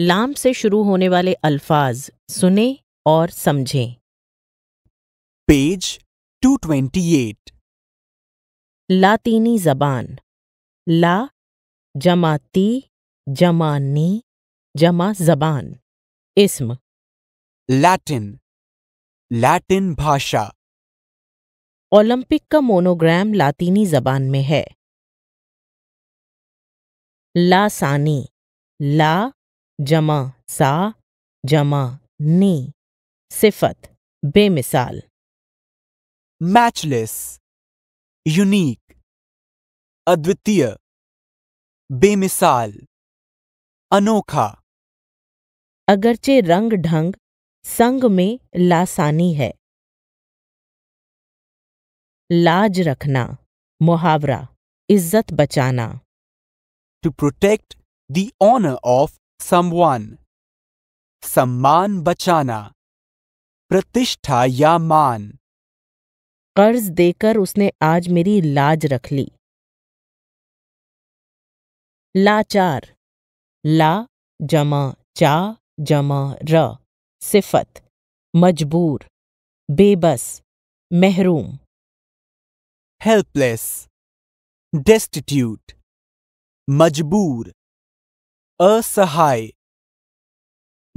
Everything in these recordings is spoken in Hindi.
लाम से शुरू होने वाले अल्फाज सुने और समझें पेज 228 लातीनी जबान ला जमाती जमानी जमा नी जमा जबान इसम लैटिन लैटिन भाषा ओलंपिक का मोनोग्राम लातीनी जबान में है लासानी ला जमा सा जमा नी सिफत बेमिसाल मैचलेस यूनिक अद्वितीय बेमिसाल अनोखा अगरचे रंग ढंग संग में लासानी है लाज रखना मुहावरा इज्जत बचाना to protect the honour of someone सम्मान बचाना प्रतिष्ठा या मान कर्ज देकर उसने आज मेरी लाज रख ली लाचार ला जमा चा जमा र सिफत मजबूर बेबस महरूम हेल्पलेस डेस्टिट्यूट मजबूर असहाय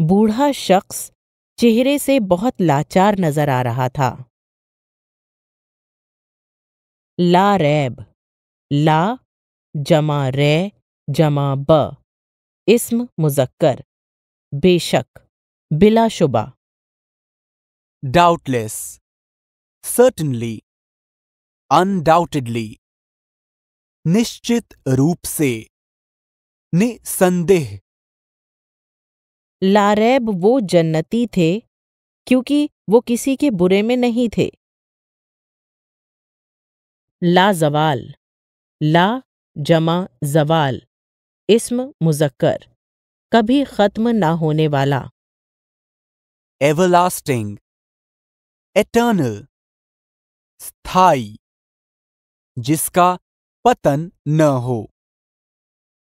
बूढ़ा शख्स चेहरे से बहुत लाचार नजर आ रहा था ला रैब ला जमा रे जमा ब इस्म मुजक्कर बेशक बिलाशुबा डाउटलेस सर्टनली अनडाउटेडली निश्चित रूप से निसंदेह लारैब वो जन्नती थे क्योंकि वो किसी के बुरे में नहीं थे लाजवाल ला जमा जवाल इस्म मुजक्कर कभी खत्म ना होने वाला एवरलास्टिंग एटर्नल स्थाई जिसका पतन न हो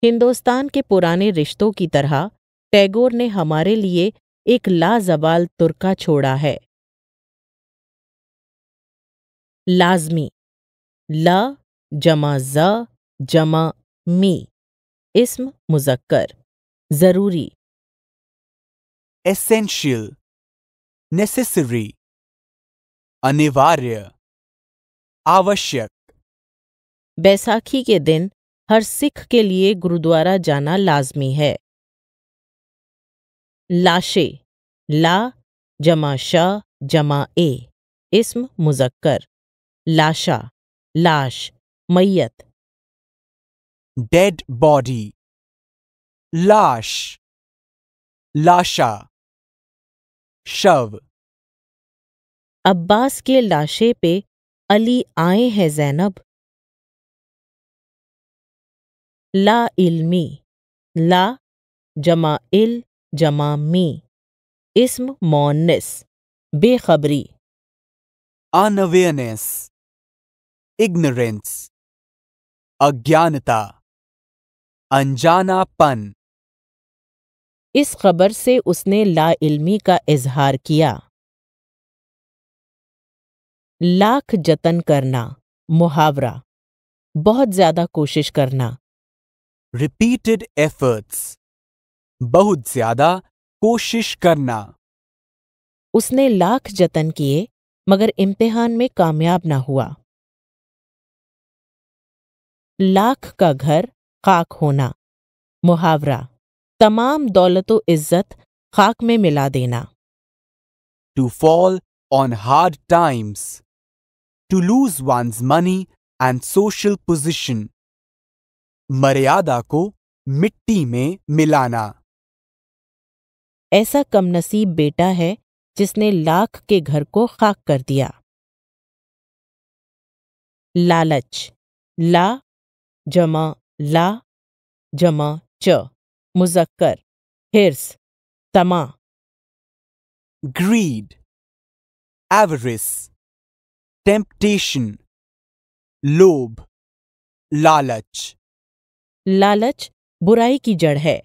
हिंदुस्तान के पुराने रिश्तों की तरह टैगोर ने हमारे लिए एक लाजवाल तुर्का छोड़ा है लाजमी ल जमा ज जमा मी इस्म मुजक्कर जरूरी एसेंशियल नेसेसरी अनिवार्य आवश्यक बैसाखी के दिन हर सिख के लिए गुरुद्वारा जाना लाजमी है लाशे ला जमा शाह जमा ए इसम मुजक्कर लाशा लाश मैयत डेड बॉडी लाश लाशा शव अब्बास के लाशे पे अली आए हैं जैनब ला इल्मी ला जमा इल जमा मी इसम मोनिस बेखबरी अनवेयरनेस इग्नोरेंस अज्ञानता अनजानापन इस खबर से उसने ला इल्मी का इजहार किया लाख जतन करना मुहावरा बहुत ज्यादा कोशिश करना रिपीटेड एफर्ट्स बहुत ज्यादा कोशिश करना उसने लाख जतन किए मगर इम्तिहान में कामयाब ना हुआ लाख का घर खाक होना मुहावरा तमाम दौलत इज्जत खाक में मिला देना to fall on hard times to lose one's money and social position मर्यादा को मिट्टी में मिलाना ऐसा कमनसीब बेटा है जिसने लाख के घर को खाक कर दिया लालच ला जमा ला जमा च मुजक्कर हिर्स तमा ग्रीड एवरिस टेम्पटेशन लोभ लालच लालच बुराई की जड़ है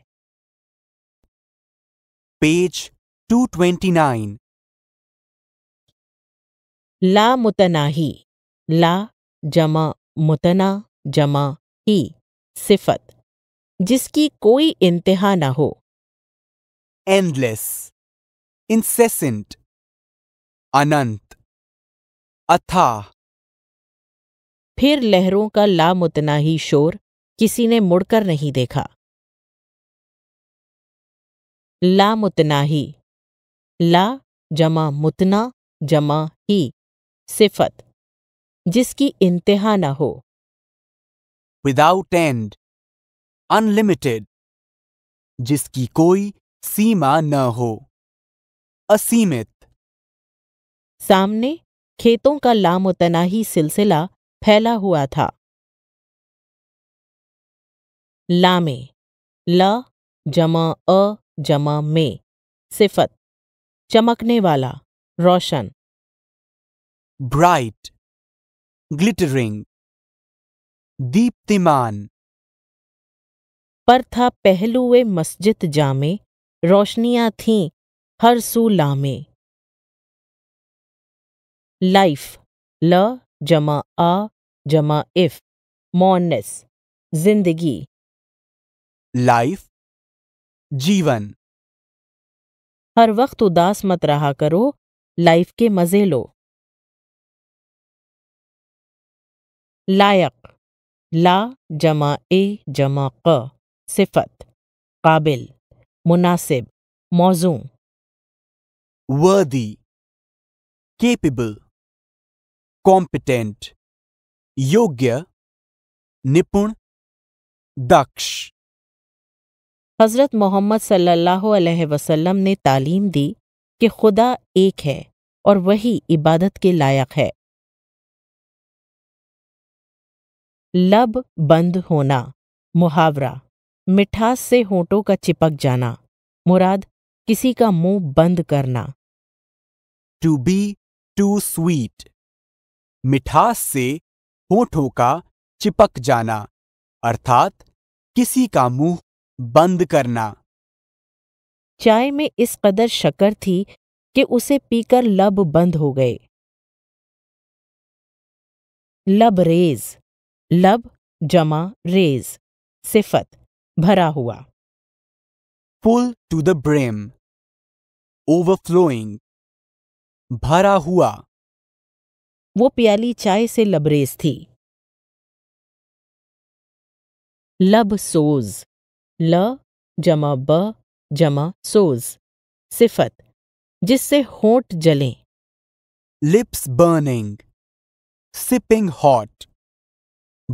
पेज 229 ला मुतनाही ला जमा मुतना जमा ही सिफत जिसकी कोई इंतहा ना हो एंडलेस इंसेसेंट अनंत अथाह फिर लहरों का ही शोर किसी ने मुड़कर नहीं देखा ला ही ला जमा मुतना जमा ही सिफत जिसकी इंतहा ना हो विदाउट एंड अनलिमिटेड जिसकी कोई सीमा न हो असीमित सामने खेतों का लामोतनाही सिलसिला फैला हुआ था लामे ल जमा अ जमा मे सिफत चमकने वाला रोशन ब्राइट ग्लिटरिंग दीप्तिमान पर था पहलुए मस्जिद जामे रोशनियां थीं हर सू लामे लाइफ ल जमा आ जमा इफ मॉनस जिंदगी लाइफ जीवन हर वक्त उदास मत रहा करो लाइफ के मजे लो लायक ला जमा ए जमा क सिफत काबिल मुनासिब मौजू वर्दी केपेबल कॉम्पिटेंट योग्य निपुण दक्ष हज़रत मोहम्मद सल्लल्लाहु अलैहि वसल्लम ने तालीम दी कि खुदा एक है और वही इबादत के लायक है लब बंद होना मुहावरा मिठास से होठों का चिपक जाना मुराद किसी का मुंह बंद करना टू बी टू स्वीट मिठास से होठों का चिपक जाना अर्थात किसी का मुंह बंद करना चाय में इस कदर शक्कर थी कि उसे पीकर लब बंद हो गए लब रेज लब जमा रेज सिफत भरा हुआ full to the brim overflowing भरा हुआ वो प्याली चाय से लबरेज थी लब सोज ल जमा ब जमा सोज सिफत जिससे होठ जलें लिप्स बर्निंग सिपिंग हॉट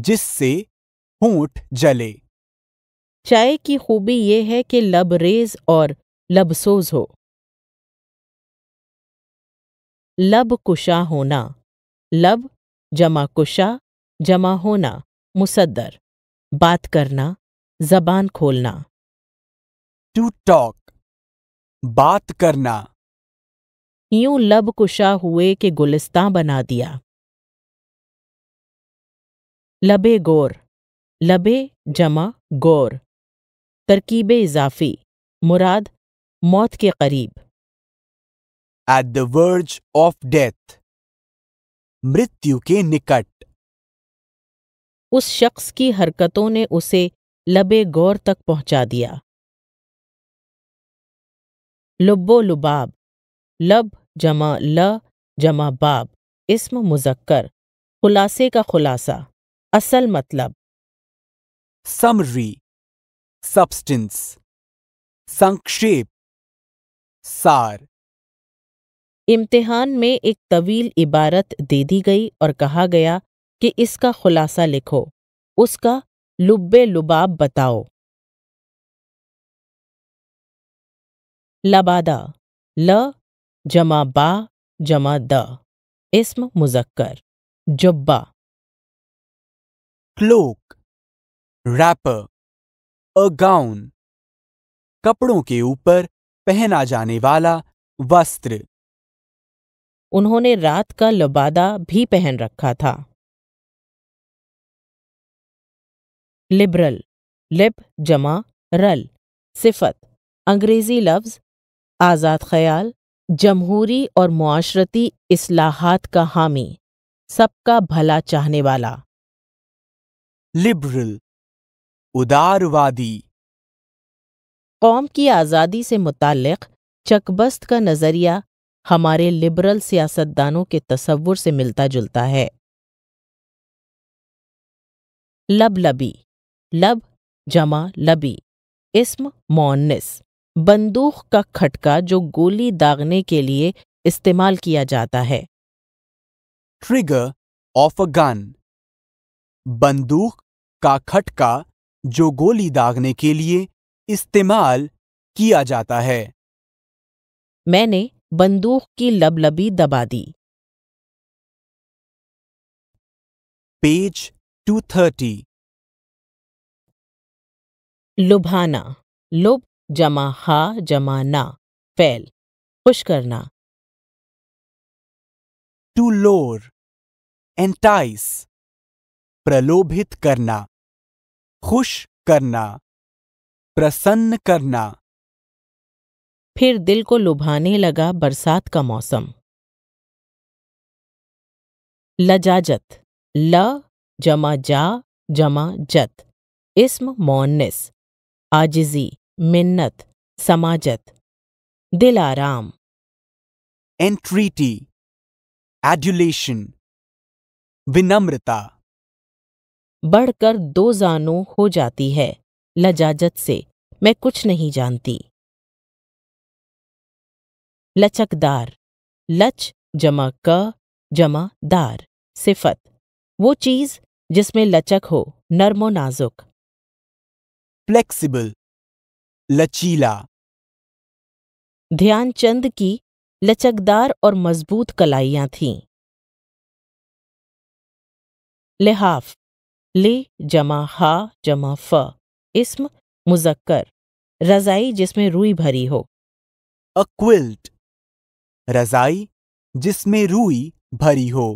जिससे होठ जले चाय की खूबी यह है कि लब रेज और लबसोज हो लब कुशा होना लब जमा कुशा जमा होना मुसद्दर बात करना जबान खोलना टू टॉक बात करना यूं लब कुशा हुए के गुलिस्तां बना दिया लबे गौर लबे जमा गौर तरकीब इजाफी मुराद मौत के करीब at the verge of death मृत्यु के निकट उस शख्स की हरकतों ने उसे लबे गौर तक पहुंचा दिया लुब्बो लुबाब लब जमा ल जमा बाब इसम मुजक्कर खुलासे का खुलासा असल मतलब समरी सब्सटेंस संक्षेप सार इम्तिहान में एक तवील इबारत दे दी गई और कहा गया कि इसका खुलासा लिखो उसका लुब्बे लुबाब बताओ लबादा ल जमा बा जमा द इस्म मुजक्कर जुब्बा क्लोक रैपर अ गाउन कपड़ों के ऊपर पहना जाने वाला वस्त्र उन्होंने रात का लबादा भी पहन रखा था लिबरल लिब जमा रल सिफत अंग्रेज़ी लफ्ज़ आज़ाद ख्याल जमहूरी और माशरती असलाहत का हामी सबका भला चाहने वाला लिबरल उदारवादी कौम की आज़ादी से मुतक़ चकबस्त का नज़रिया हमारे लिबरल सियासतदानों के तस्वुर से मिलता जुलता है लबलबी लब जमा लबी इस्म मोनिस बंदूक का खटका जो गोली दागने के लिए इस्तेमाल किया जाता है ट्रिगर ऑफ अ गन बंदूक का खटका जो गोली दागने के लिए इस्तेमाल किया जाता है मैंने बंदूक की लबलबी दबा दी पेज टू थर्टी लुभाना लुब जमा हा जमा ना फैल खुश करना टू लोर एंटाइस प्रलोभित करना खुश करना प्रसन्न करना फिर दिल को लुभाने लगा बरसात का मौसम लजाजत ल जमा जा जमा जत इसम मौनिस आजिजी मिन्नत समाजत दिल आराम एंट्रीटी एड्यूलेशन विनम्रता बढ़कर दो जानों हो जाती है लजाजत से मैं कुछ नहीं जानती लचकदार लच जमा क जमा दार सिफत वो चीज़ जिसमें लचक हो नरमो नाजुक फ्लेक्सिबल लचीला ध्यानचंद की लचकदार और मजबूत कलाइयां थीं लिहाफ ले जमा हा जमा फ इसम मुजक्कर रजाई जिसमें रुई भरी हो अक्विल्ट रजाई जिसमें रुई भरी हो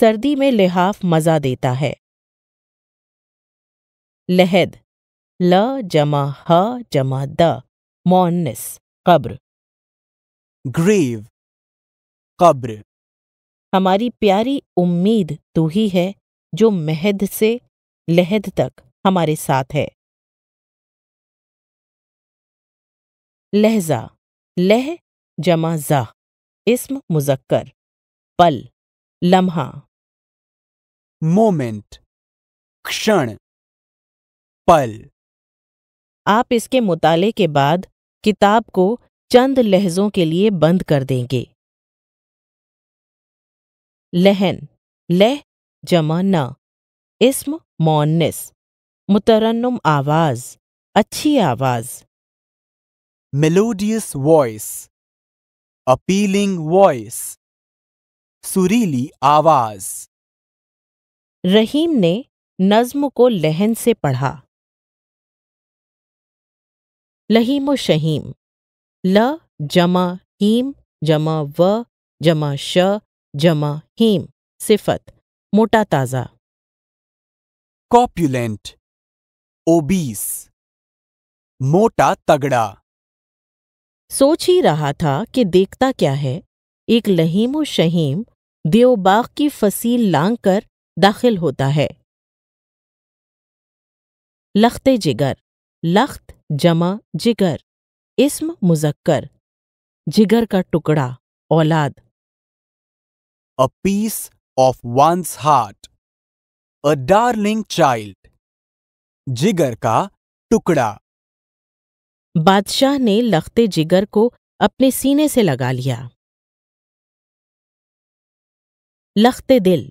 सर्दी में लिहाफ मज़ा देता है लहद ल जमा ह जमा द मोनस कब्र ग्रीव कब्र हमारी प्यारी उम्मीद तू ही है जो महद से लहद तक हमारे साथ है लहजा लह जमा जा इसम मुजक्कर पल लम्हा मोमेंट क्षण पल आप इसके मुताले के बाद किताब को चंद लहजों के लिए बंद कर देंगे लहन लह जमा न इसम मौनिस मुतरन्नम आवाज अच्छी आवाज मेलोडियस वॉइस अपीलिंग वॉइस सुरीली आवाज रहीम ने नज्म को लहन से पढ़ा लहीम शहीम ल जमा हीम जमा व जमा श जमा हीम सिफत मोटा ताज़ा कॉप्युलेंट ओबीस मोटा तगड़ा सोच ही रहा था कि देखता क्या है एक लहीम शहीम देवबाग की फसील लांग कर दाखिल होता है लखते जिगर लख्त जमा जिगर इसम मुजक्कर जिगर का टुकड़ा औलाद a piece of one's heart a darling child जिगर का टुकड़ा बादशाह ने लखते जिगर को अपने सीने से लगा लिया लखते दिल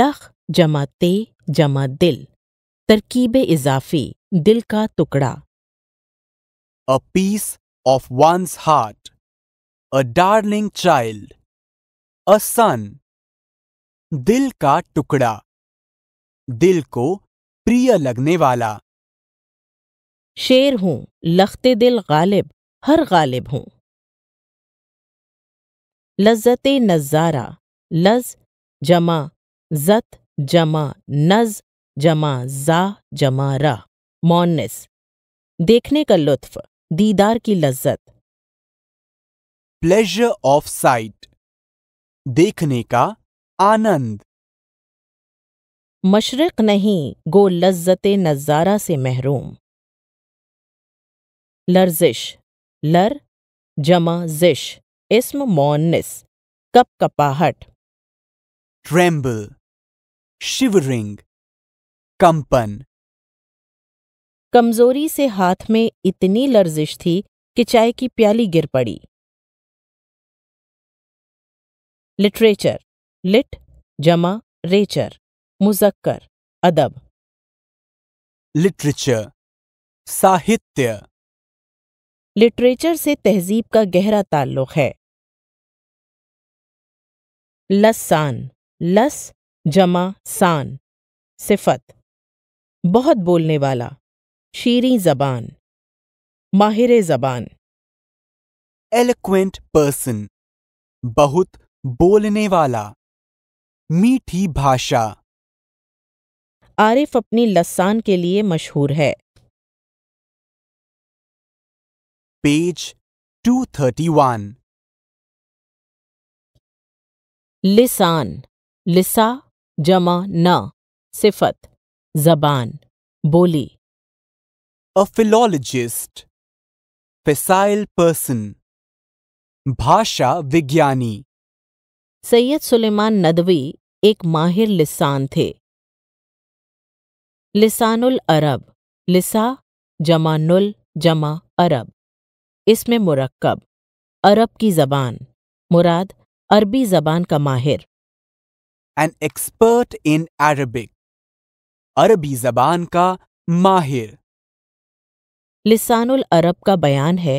लख जमा ते जमा दिल तरकीब इजाफी दिल का टुकड़ा a piece of one's heart, a darling child, a son, दिल का टुकड़ा दिल को प्रिय लगने वाला शेर हूं लखते दिल गालिब हर गालिब हूँ लज्जत नज़ारा लज जमा जत जमा नज जमा जा जमा रा मौनस देखने का लुत्फ दीदार की लज्जत प्लेजर ऑफ साइट देखने का आनंद मशरक नहीं गो लज्जत नज़ारा से महरूम लर्जिश लर जमा जिश इसम मोनिस कप कपाहट ट्रेम्बल शिवरिंग कंपन कमजोरी से हाथ में इतनी लर्जिश थी कि चाय की प्याली गिर पड़ी लिटरेचर लिट जमा रेचर मुजक्कर अदब लिटरेचर साहित्य लिटरेचर से तहजीब का गहरा ताल्लुक है लसान लस जमा सान सिफत बहुत बोलने वाला शीरी जबान माहिर जबान एलोक्वेंट पर्सन बहुत बोलने वाला मीठी भाषा आरिफ अपनी लसान के लिए मशहूर है पेज 231 लिसान लिसा जमा न सिफत जबान बोली a philologist, facile person, भाषा विज्ञानी सैयद सुलेमान नदवी एक माहिर लिसान थे लिसानुल अरब लिसा जमानुल जमा अरब इसमें मुरक्कब अरब की जबान मुराद अरबी जबान का माहिर एन एक्सपर्ट इन अरबिक अरबी जबान का माहिर लिसानुल अरब का बयान है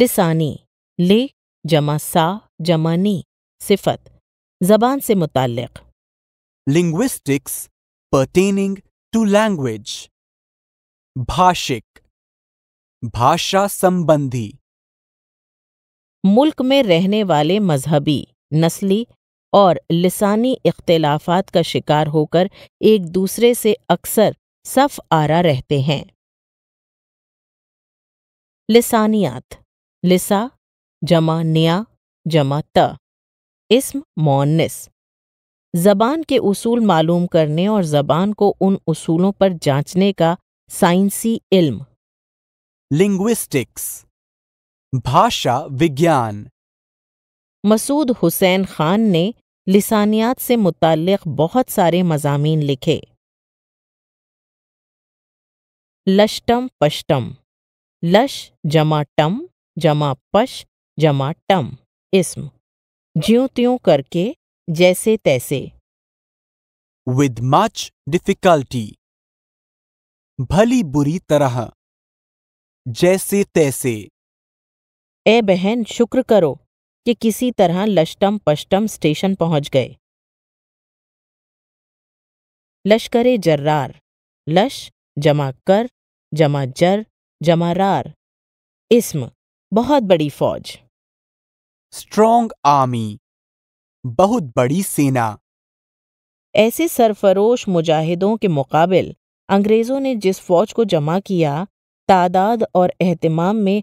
लिसानी ले जमा सा जमा नी सिफत जबान से मुतक लिंग्विस्टिक्स पर्टेनिंग टू लैंग्वेज भाषिक भाषा संबंधी मुल्क में रहने वाले मजहबी नस्ली और लिसानी इख्तलाफात का शिकार होकर एक दूसरे से अक्सर सफ आरा रहते हैं लिसानियात लिसा जमा निया जमा त इस्म मोनिस ज़बान के उसूल मालूम करने और ज़बान को उन उसूलों पर जांचने का साइंसी इल्म लिंग्विस्टिक्स भाषा विज्ञान मसूद हुसैन खान ने लिसानियात से मुतक़ बहुत सारे मजामी लिखे लष्टम पष्टम लश जमा टम जमा पश जमा टम इस्म ज्यों त्यों करके जैसे तैसे विद मच डिफिकल्टी भली बुरी तरह जैसे तैसे ए बहन शुक्र करो कि किसी तरह लष्टम पष्टम स्टेशन पहुंच गए लश्करे जर्रार लश जमा कर जमा जर जमा रार इसम बहुत बड़ी फौज स्ट्रोंग आर्मी बहुत बड़ी सेना ऐसे सरफरोश मुजाहिदों के मुकाबल अंग्रेज़ों ने जिस फौज को जमा किया तादाद और अहतमाम में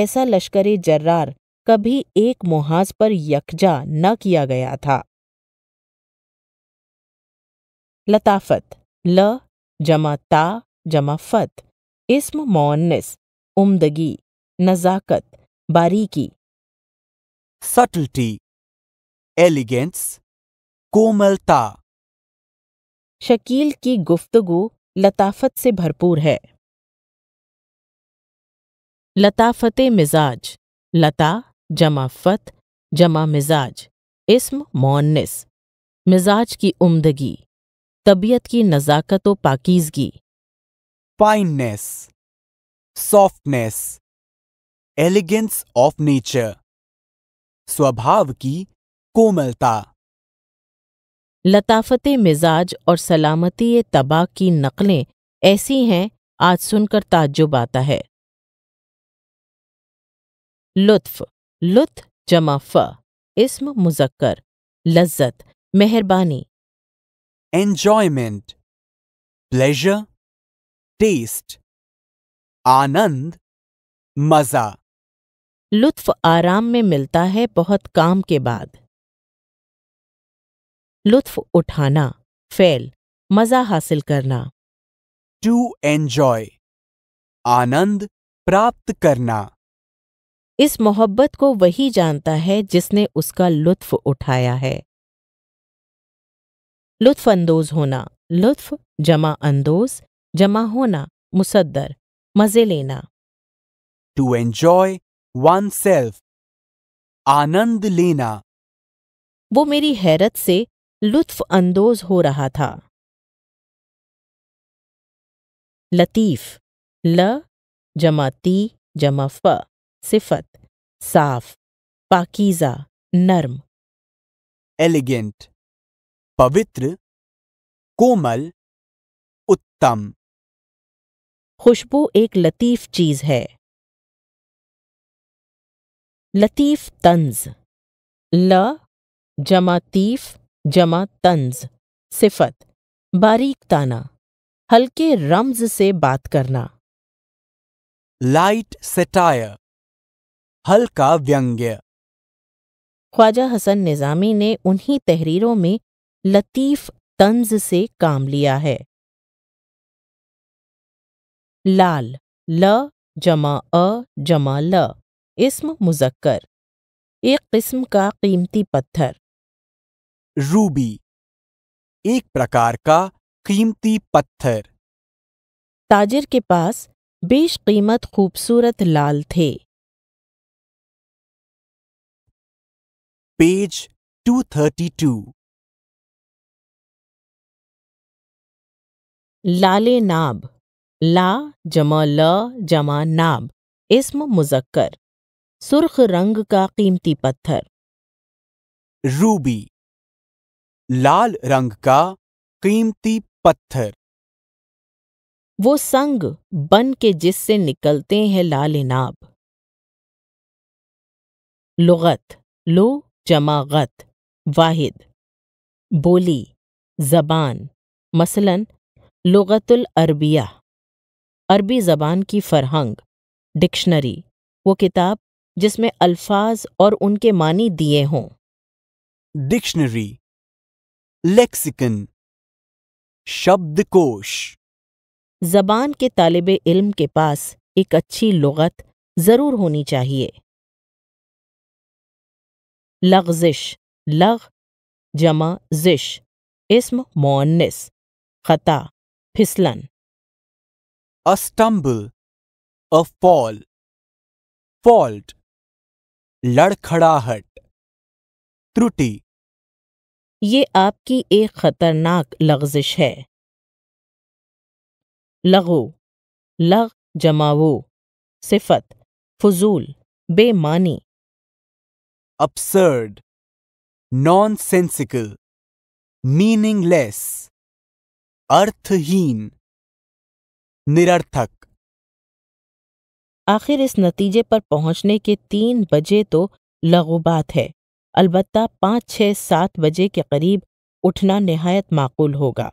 ऐसा लश्कर जर्रार कभी एक मुहाज पर यकजा न किया गया था लताफत ल जमा ता जमा फत इस्म मोन्निस उम्दगी नज़ाकत बारीकी सटल्टी एलिगेंस कोमलता शकील की गुफ्तगु लताफत से भरपूर है लताफत मिजाज लता जमा फत जमा मिजाज इस्म मोन्निस मिजाज की उम्दगी तबीयत की नज़ाकत व पाकिजगी fineness softness elegance of nature स्वभाव की कोमलता लताफत मिजाज और सलामती तबा की नकलें ऐसी हैं आज सुनकर ताज्जुब आता है लुत्फ लुत्फ जमा फ इसम मुजक्कर लज्जत मेहरबानी एंजॉयमेंट प्लेजर टेस्ट आनंद मजा लुत्फ आराम में मिलता है बहुत काम के बाद लुत्फ उठाना फैल मजा हासिल करना टू एंजॉय आनंद प्राप्त करना इस मोहब्बत को वही जानता है जिसने उसका लुत्फ उठाया है लुत्फ अंदोज होना लुत्फ जमा अंदोज जमा होना मुसद्दर मजे लेना टू एंजॉय वन सेल्फ आनंद लेना वो मेरी हैरत से लुत्फ अंदोज हो रहा था लतीफ ल जमा ती जमा फ सिफत साफ पाकीजा नर्म एलिगेंट पवित्र कोमल उत्तम खुशबू एक लतीफ़ चीज़ है लतीफ़ तंज ल जमा तीफ जमा तंज सिफत बारीक ताना हल्के रम्ज से बात करना लाइट सेटायर हल्का व्यंग्य ख्वाजा हसन निज़ामी ने उन्हीं तहरीरों में लतीफ़ तंज से काम लिया है लाल ल जमा अ जमा ल इसम मुजक्कर एक किस्म का कीमती पत्थर रूबी एक प्रकार का कीमती पत्थर ताजिर के पास बेश कीमत खूबसूरत लाल थे पेज 232 लाले नाब ला जमा ल जमा नाब इसम मुजक्कर सुर्ख रंग का कीमती पत्थर रूबी लाल रंग का कीमती पत्थर वो संग बन के जिससे निकलते हैं लाल नाब लुगत लो जमागत वाहिद बोली जबान मसलन लुगतुल अरबिया अरबी ज़बान की फरहंग डिक्शनरी वो किताब जिसमें अल्फाज और उनके मानी दिए हों डिक्शनरी लेक्सिकन शब्दकोश जबान के तालब इल्म के पास एक अच्छी लुगत ज़रूर होनी चाहिए लगजिश लग जमा जिश इसम मोन्निस खता फिसलन a stumble, a fall, fault, लड़खड़ाहट त्रुटि ये आपकी एक खतरनाक लग्जिश है लगो लग जमावो सिफत फजूल बेमानी नॉन सेंसिकल मीनिंगलेस अर्थहीन निरर्थक आखिर इस नतीजे पर पहुंचने के तीन बजे तो लगोबात है अलबत्ता पाँच छः सात बजे के करीब उठना नहायत माकूल होगा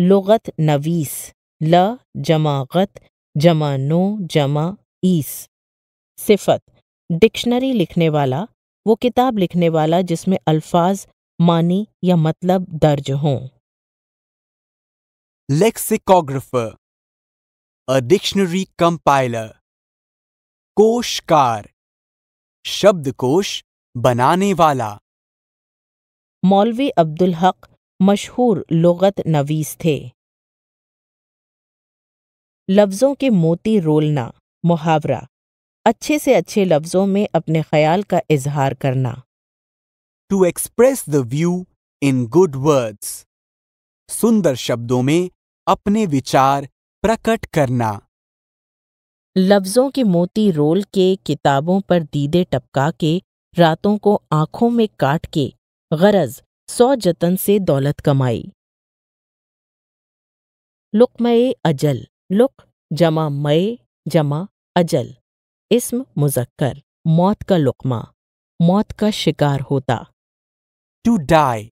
लगत नवीस ल जमागत जमा नो जमा ईस सिफत डिक्शनरी लिखने वाला वो किताब लिखने वाला जिसमें अल्फाज मानी या मतलब दर्ज हों लेक्सिकोग्राफर अ डिक्शनरी कंपाइलर कोशकार, शब्दकोश बनाने वाला मौलवी अब्दुल हक मशहूर लोगत नवीस थे लफ्ज़ों के मोती रोलना मुहावरा अच्छे से अच्छे लफ्ज़ों में अपने ख्याल का इजहार करना to express the view in good words सुंदर शब्दों में अपने विचार प्रकट करना लफ्जों के मोती रोल के किताबों पर दीदे टपका के रातों को आंखों में काट के गरज सौ जतन से दौलत कमाई लुकमय अजल लुक जमा मय जमा अजल इसम मुजक्कर मौत का लुकमा मौत का शिकार होता to die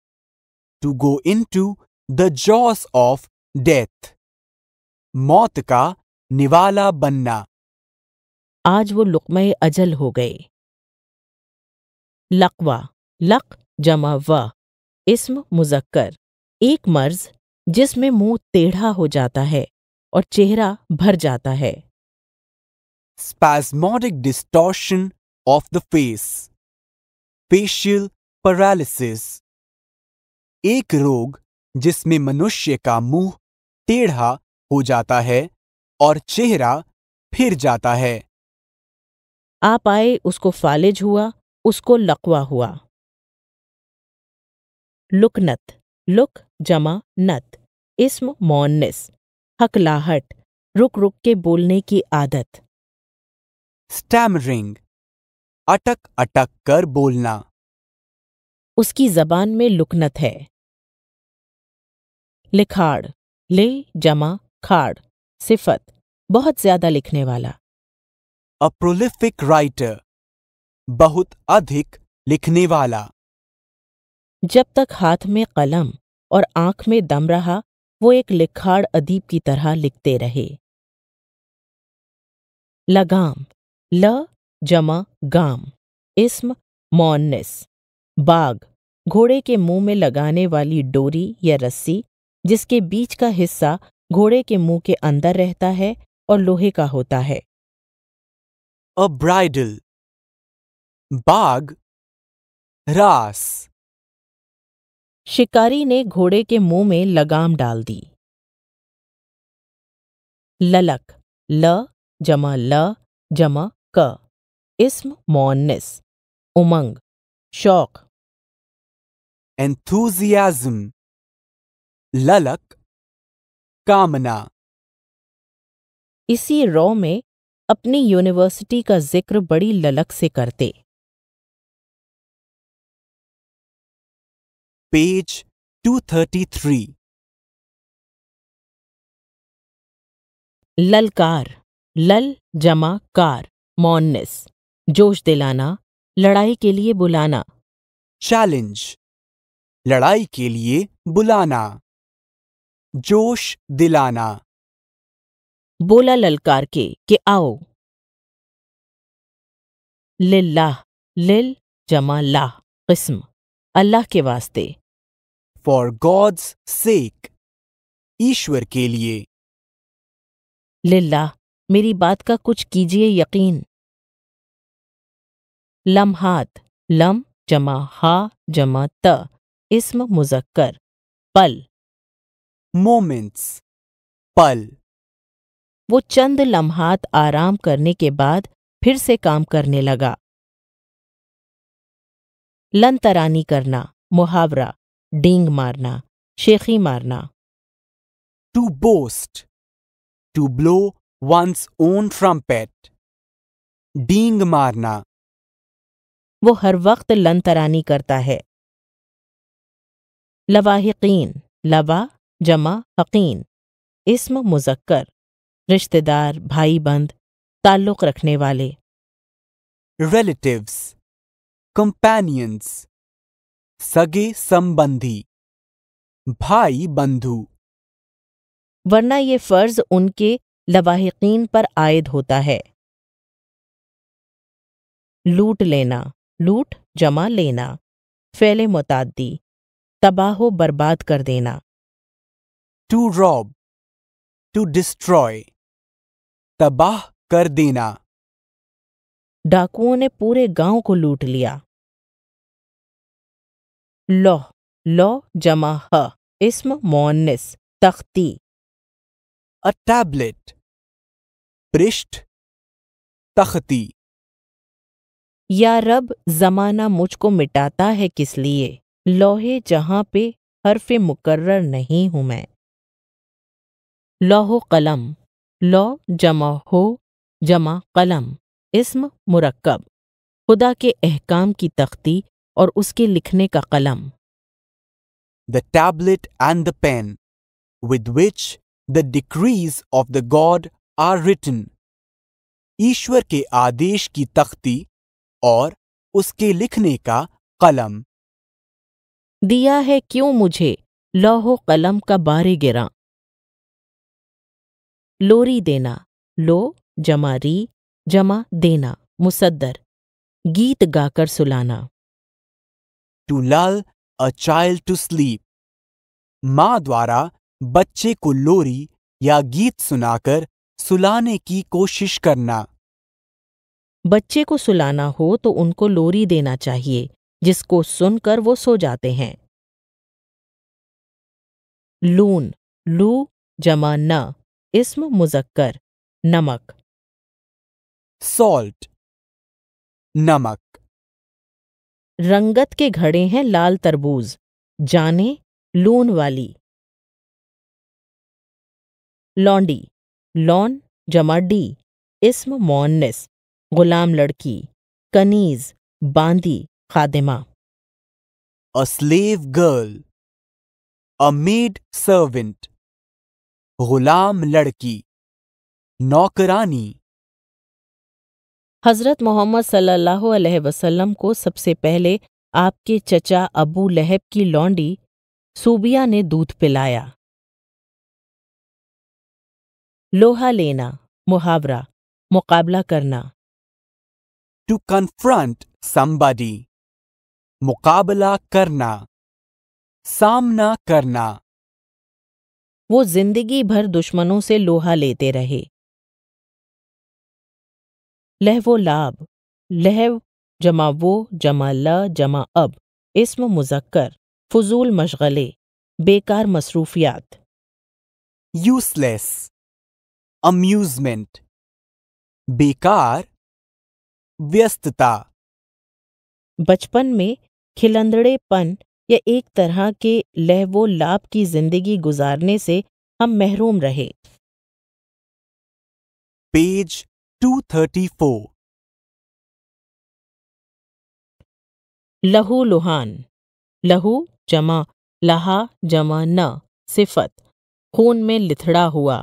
to go into the jaws of death मौत का निवाला बनना आज वो लुकमय अजल हो गए लकवा लक जमा व इसम मुजक्कर एक मर्ज जिसमें मुंह टेढ़ा हो जाता है और चेहरा भर जाता है spasmodic distortion of the face facial paralysis एक रोग जिसमें मनुष्य का मुंह टेढ़ा हो जाता है और चेहरा फिर जाता है आप आए उसको फालिज हुआ उसको लकवा हुआ लुकनत लुक जमा नत इसम मौनिस हकलाहट रुक रुक के बोलने की आदत स्टैमरिंग अटक अटक कर बोलना उसकी जबान में लुकनत है लिखाड़ ले जमा खाड़ सिफत बहुत ज्यादा लिखने वाला अ प्रोलिफिक राइटर बहुत अधिक लिखने वाला जब तक हाथ में कलम और आंख में दम रहा वो एक लिखाड़ अदीब की तरह लिखते रहे लगाम ल जमा गाम इसम मौनिस बाघ घोड़े के मुंह में लगाने वाली डोरी या रस्सी जिसके बीच का हिस्सा घोड़े के मुंह के अंदर रहता है और लोहे का होता है अ ब्राइडल बाग रास शिकारी ने घोड़े के मुंह में लगाम डाल दी ललक ल जमा ल जमा क इस्म मोनिस उमंग शौक एंथुजियाज्म ललक कामना इसी रॉ में अपनी यूनिवर्सिटी का जिक्र बड़ी ललक से करते पेज 233 ललकार लल जमा कार मौननेस जोश दिलाना लड़ाई के लिए बुलाना चैलेंज लड़ाई के लिए बुलाना जोश दिलाना बोला ललकार के कि आओ लिल्लाह लिल जमा ला किस्म अल्लाह के वास्ते फॉर गॉड्स सेक ईश्वर के लिए लिल्लाह मेरी बात का कुछ कीजिए यकीन लम्हात लम जमा हा जमा त इस्म मुजक्कर पल मोमेंट्स पल वो चंद लम्हात आराम करने के बाद फिर से काम करने लगा लंतरानी करना मुहावरा डींग मारना शेखी मारना to boast to blow one's own पेट डींग मारना वो हर वक्त लंतरानी करता है लवाहिकीन लवा जमा हकीन इसम मुजक्कर रिश्तेदार भाई बंद ताल्लुक रखने वाले रिलेटिव्स कंपेनियंस सगे संबंधी भाई बंधु वरना ये फर्ज उनके लवाहिकीन पर आयद होता है लूट लेना लूट जमा लेना फैले मुतादी तबाह बर्बाद कर देना टू रॉब टू डिस्ट्रॉय तबाह कर देना डाकुओं ने पूरे गांव को लूट लिया लौ लौ जमा ह इसम मोनिस तख्ती अ टैबलेट पृष्ठ तख्ती या रब जमाना मुझको मिटाता है किस लिए लोहे जहां पे हरफे मुकर्रर नहीं हूं मैं लौह कलम लौ जमा हो जमा कलम इसम मुरक्कब खुदा के अहकाम की तख्ती और उसके लिखने का कलम the tablet and the pen with which the decrees of the god are written ईश्वर के आदेश की तख्ती और उसके लिखने का कलम दिया है क्यों मुझे लौह कलम का बारे गिरा लोरी देना लो जमा री जमा देना मुसद्दर गीत गाकर सुलाना टू लल अ चाइल्ड टू स्लीप माँ द्वारा बच्चे को लोरी या गीत सुनाकर सुलाने की कोशिश करना बच्चे को सुलाना हो तो उनको लोरी देना चाहिए जिसको सुनकर वो सो जाते हैं लून लू जमा न इस्म मुजक्कर नमक सॉल्ट नमक रंगत के घड़े हैं लाल तरबूज जाने लून वाली लौंडी लॉन जमा डी इसम मोन्निस गुलाम लड़की कनीज बांदी खादिमा a slave girl a maid servant गुलाम लड़की नौकरानी हजरत मोहम्मद सल्लल्लाहु अलैहि वसल्लम को सबसे पहले आपके चचा अबू लहब की लौंडी सूबिया ने दूध पिलाया लोहा लेना मुहावरा मुकाबला करना टू कन्फ्रंट समबडी मुकाबला करना सामना करना वो जिंदगी भर दुश्मनों से लोहा लेते रहे लहवो लाभ लहव जमा वो जमा ल जमा अब इसम मुजक्कर फजूल मशगले बेकार मसरूफियात यूसलेस अम्यूजमेंट बेकार व्यस्तता बचपन में खिलंदड़ेपन या एक तरह के लहवो लाभ की जिंदगी गुजारने से हम महरूम रहे पेज 234 लहू लुहान लहू जमा लहा जमा न सिफत खून में लिथड़ा हुआ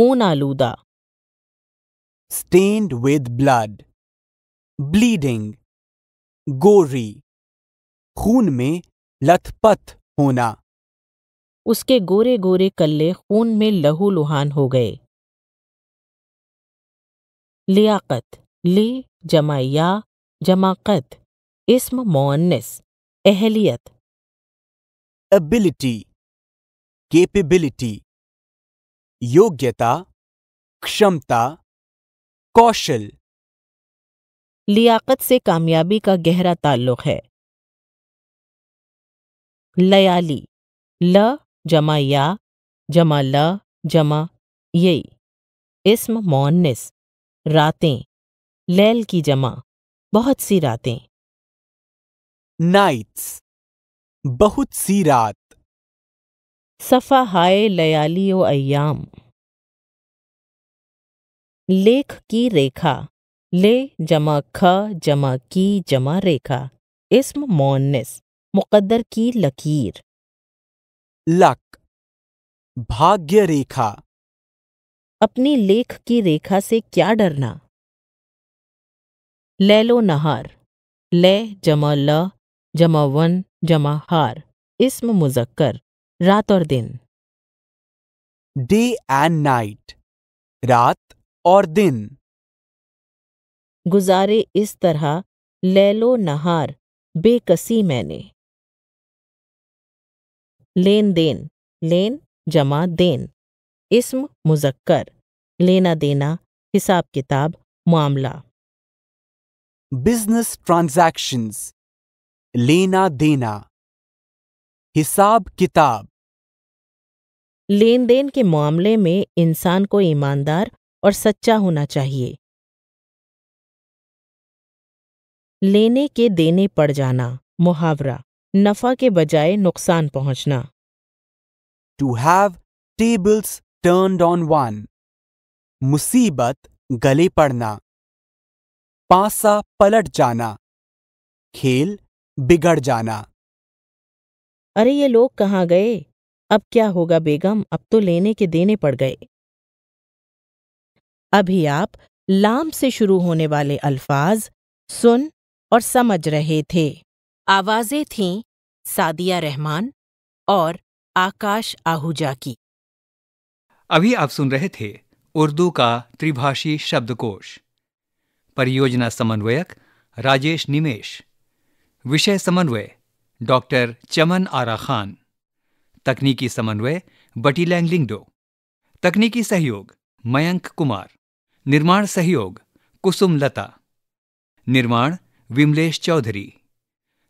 खून आलूदा स्टेन्ड विद ब्लड ब्लीडिंग गोरी खून में लथपथ होना उसके गोरे गोरे कल्ले खून में लहू लुहान हो गए लियाकत ली जमा या जमाकत इसम मोन्नस एहलियत एबिलिटी केपेबिलिटी योग्यता क्षमता कौशल लियाकत से कामयाबी का गहरा ताल्लुक है लयाली ल जमा या जमा ल जमा ये इस्म मोनिस रातें लैल की जमा बहुत सी रातें नाइट्स बहुत सी रात सफ़ा हाय लयाली ओ अयाम लेख की रेखा ले जमा ख जमा की जमा रेखा इस्म मोनिस मुकद्दर की लकीर लक भाग्य रेखा अपनी लेख की रेखा से क्या डरना लैलो नहार ले जमा ल जमा वन जमा हार इसम मुजक्कर रात और दिन डे एंड नाइट रात और दिन गुजारे इस तरह लैलो नहार बेकसी मैंने लेन देन लेन जमा देन इसम मुजक्कर लेना देना हिसाब किताब मामला बिजनेस ट्रांजैक्शंस लेना देना हिसाब किताब लेन देन के मामले में इंसान को ईमानदार और सच्चा होना चाहिए लेने के देने पड़ जाना मुहावरा नफा के बजाय नुकसान पहुंचना to have tables turn on one मुसीबत गले पड़ना पासा पलट जाना खेल बिगड़ जाना अरे ये लोग कहाँ गए अब क्या होगा बेगम अब तो लेने के देने पड़ गए अभी आप लाम से शुरू होने वाले अल्फाज सुन और समझ रहे थे आवाज़ें थीं सादिया रहमान और आकाश आहूजा की अभी आप सुन रहे थे उर्दू का त्रिभाषी शब्दकोश परियोजना समन्वयक राजेश निमेश विषय समन्वय डॉक्टर चमन आरा खान तकनीकी समन्वय बटी लैंगलिंगडो तकनीकी सहयोग मयंक कुमार निर्माण सहयोग कुसुम लता निर्माण विमलेश चौधरी